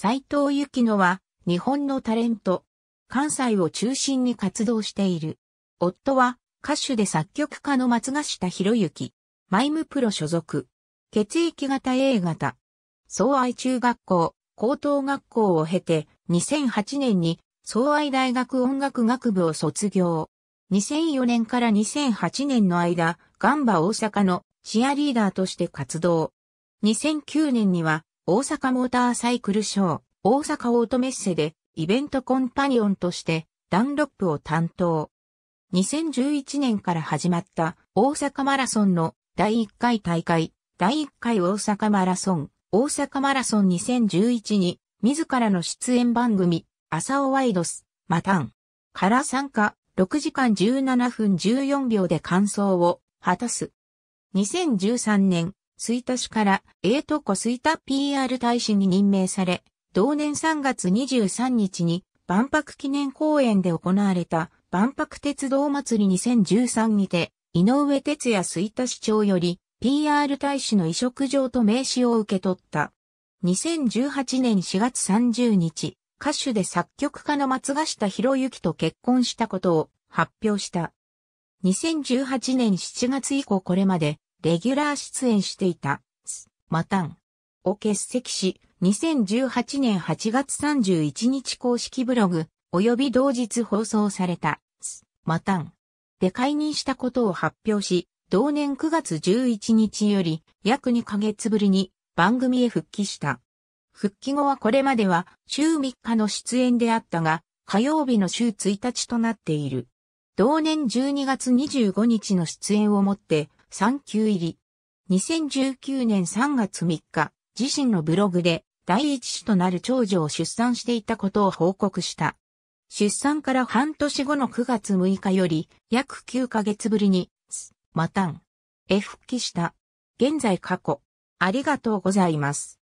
斎藤幸乃は、日本のタレント、関西を中心に活動している。夫は、歌手で作曲家の松ヶ下博之、マイムプロ所属。血液型 A 型。総愛中学校、高等学校を経て、2008年に、総愛大学音楽学部を卒業。2004年から2008年の間、ガンバ大阪のチアリーダーとして活動。2009年には大阪モーターサイクルショー、大阪オートメッセでイベントコンパニオンとしてダンロップを担当。2011年から始まった大阪マラソンの第1回大会、第1回大阪マラソン、大阪マラソン2011に自らの出演番組、朝をワイドス、マタンから参加、6時間17分14秒で完走を果たす。2013年、水田市から、英都湖吹田 PR 大使に任命され、同年3月23日に、万博記念公園で行われた、万博鉄道祭り2013にて、井上哲也水田市長より、PR 大使の委嘱状と名刺を受け取った。2018年4月30日、歌手で作曲家の松ヶ下博之と結婚したことを発表した。2018年7月以降これまでレギュラー出演していた、マタンを欠席し、2018年8月31日公式ブログ、及び同日放送された、マタンで解任したことを発表し、同年9月11日より約2ヶ月ぶりに番組へ復帰した。復帰後はこれまでは週3日の出演であったが、火曜日の週1日となっている。同年12月25日の出演をもって、3休入り。2019年3月3日、自身のブログで第一子となる長女を出産していたことを報告した。出産から半年後の9月6日より約9ヶ月ぶりに、またん、え、復帰した。現在過去。ありがとうございます。